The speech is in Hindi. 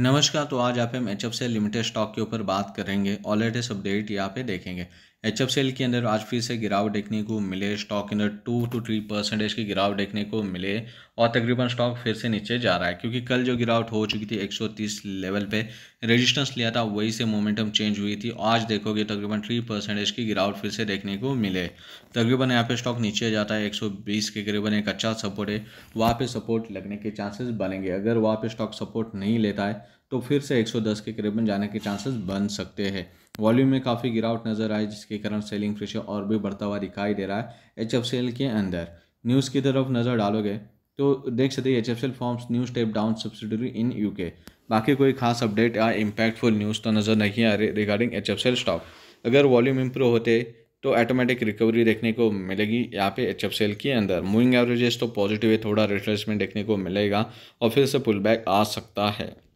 नमस्कार तो आज आप M H F C limited stock के ऊपर बात करेंगे और लेटेस्ट अपडेट यहाँ पे देखेंगे एच एफ के अंदर आज फिर से गिरावट देखने को मिले स्टॉक के अंदर टू टू थ्री परसेंटेज की गिरावट देखने को मिले और तकरीबन स्टॉक फिर से नीचे जा रहा है क्योंकि कल जो गिरावट हो चुकी थी 130 लेवल पे रेजिस्टेंस लिया था वही से मोमेंटम चेंज हुई थी आज देखोगे तकरीबन थ्री परसेंटेज की गिरावट फिर से देखने को मिले तकरीबन यहाँ पे स्टॉक नीचे जाता है 120 के करीबन एक अच्छा सपोर्ट है वहाँ पर सपोर्ट लगने के चांसेस बनेंगे अगर वहाँ पर स्टॉक सपोर्ट नहीं लेता है तो फिर से 110 के करीबन जाने के चांसेस बन सकते हैं वॉल्यूम में काफ़ी गिरावट नजर आई जिसके कारण सेलिंग प्रेशर और भी बढ़ता हुआ दिखाई दे रहा है एच एफ सेल के अंदर न्यूज़ की तरफ नज़र डालोगे तो देख सकते H F C L forms new step down subsidiary in UK बाकी कोई खास अपडेट या इम्पैक्टफुल न्यूज़ तो नज़र नहीं आ रही regarding H F C L stock अगर वॉल्यूम इंप्रूव होते तो ऑटोमेटिक रिकवरी देखने को मिलेगी यहाँ पे एच एफ सेल के अंदर मूविंग एवरेजेस तो पॉजिटिव है थोड़ा रिफ्रेशमेंट देखने को मिलेगा और फिर से पुल बैक आ सकता है